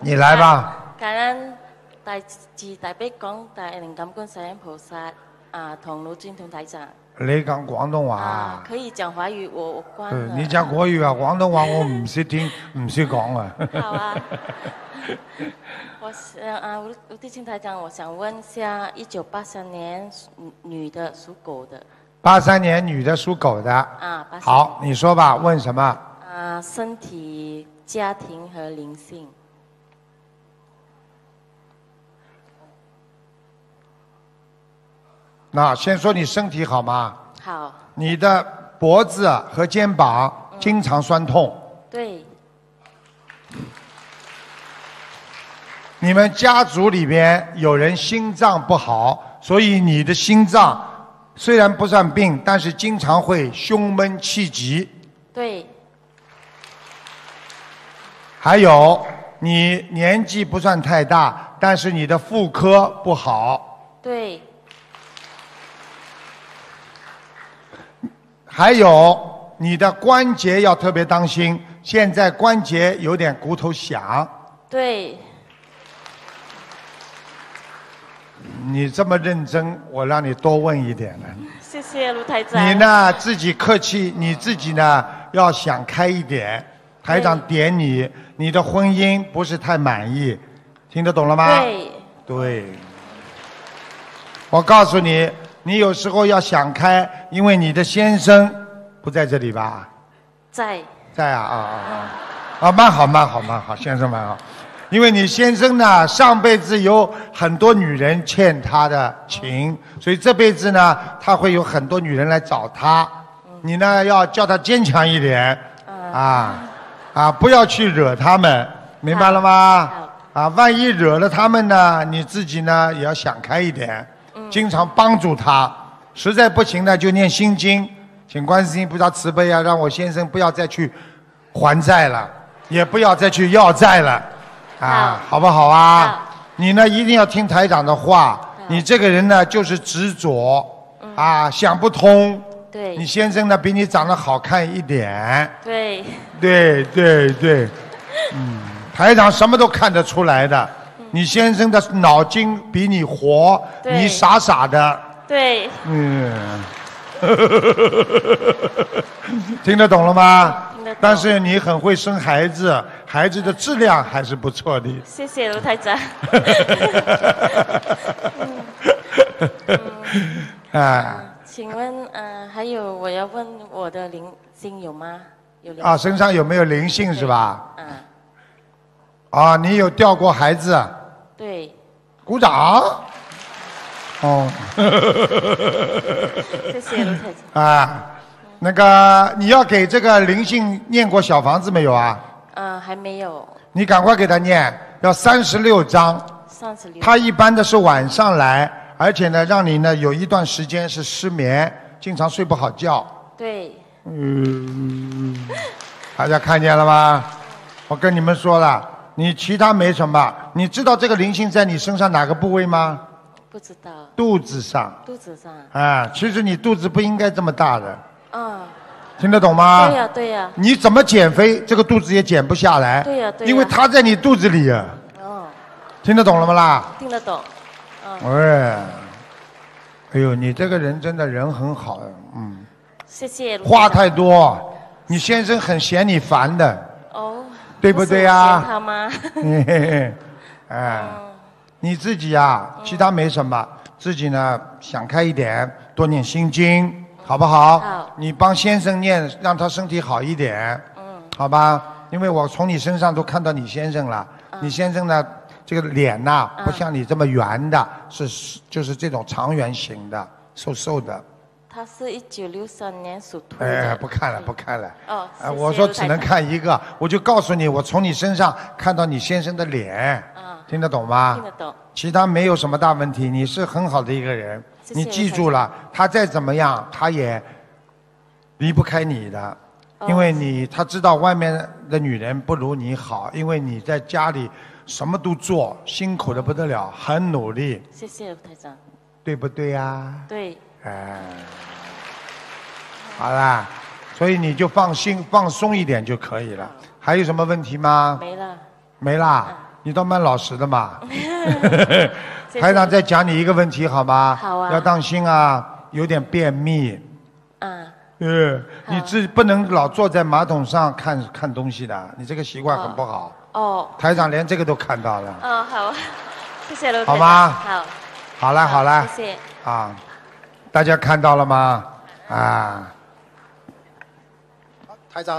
你来吧。感恩大慈大悲广大灵感观世音菩萨啊，同卢尊同台长。你讲广东话啊？可以讲华语，我我关你讲国语啊？广东话我唔识听，唔识讲啊。好啊。我呃，我我对前台长，我想问一下，一九八三年女的属狗的。八三年女的属狗的。啊，八。好，你说吧，问什么？啊，身体、家庭和灵性。啊，先说你身体好吗？好。你的脖子和肩膀经常酸痛。对。你们家族里边有人心脏不好，所以你的心脏虽然不算病，但是经常会胸闷气急。对。还有，你年纪不算太大，但是你的妇科不好。对。还有你的关节要特别当心，现在关节有点骨头响。对。你这么认真，我让你多问一点了。谢谢卢台长。你呢，自己客气，你自己呢要想开一点。台长点你，你的婚姻不是太满意，听得懂了吗？对。对。我告诉你。你有时候要想开，因为你的先生不在这里吧？在在啊啊啊啊！啊，慢好慢好慢好，先生们啊，因为你先生呢上辈子有很多女人欠他的情，所以这辈子呢他会有很多女人来找他。你呢要叫他坚强一点啊啊，不要去惹他们，明白了吗？啊，万一惹了他们呢，你自己呢也要想开一点。经常帮助他，实在不行呢，就念心经，请观世音菩萨慈悲啊，让我先生不要再去还债了，也不要再去要债了，啊，好不好啊？你呢，一定要听台长的话。你这个人呢，就是执着啊，想不通。对。你先生呢，比你长得好看一点。对。对对对，嗯，台长什么都看得出来的。你先生的脑筋比你活，你傻傻的。对。嗯。听得懂了吗？听得懂。但是你很会生孩子，孩子的质量还是不错的。谢谢卢太长。啊。请问，呃，还有我要问我的灵性有吗？有。啊，身上有没有灵性是吧？嗯。啊，你有掉过孩子？对，鼓掌，哦，谢谢龙太长啊，那个你要给这个灵性念过小房子没有啊？嗯，还没有。你赶快给他念，要三十六章。三十六。他一般的是晚上来，而且呢，让你呢有一段时间是失眠，经常睡不好觉。对。嗯，大家看见了吗？我跟你们说了。你其他没什么，你知道这个灵性在你身上哪个部位吗？不知道。肚子上。肚子上。啊，其实你肚子不应该这么大的。嗯。听得懂吗？对呀，对呀。你怎么减肥，这个肚子也减不下来。对呀。对、因为它在你肚子里呀。哦。听得懂了吗啦？听得懂。嗯。喂。哎呦，你这个人真的人很好，嗯。谢谢。话太多，你先生很嫌你烦的。对不对呀？嗯，哎，你自己呀，其他没什么，自己呢想开一点，多念心经，好不好？你帮先生念，让他身体好一点，好吧？因为我从你身上都看到你先生了，你先生呢，这个脸呐，不像你这么圆的，是就是这种长圆形的，瘦瘦的。他是一九六三年属兔。哎，不看了，不看了。哦。哎，我说只能看一个，我就告诉你，我从你身上看到你先生的脸。听得懂吗？听得懂。其他没有什么大问题，你是很好的一个人。谢谢。你记住了，他再怎么样，他也离不开你的，因为你他知道外面的女人不如你好，因为你在家里什么都做，辛苦的不得了，很努力。谢谢，台长。对不对呀？对。哎，好啦，所以你就放心放松一点就可以了。还有什么问题吗？没了。没啦，你倒蛮老实的嘛。台长再讲你一个问题好吗？好啊。要当心啊，有点便秘。嗯。嗯，你自己不能老坐在马桶上看看东西的，你这个习惯很不好。哦。台长连这个都看到了。嗯好，谢谢卢台好吗？好。好了，好了。谢谢。啊。大家看到了吗？啊！台长。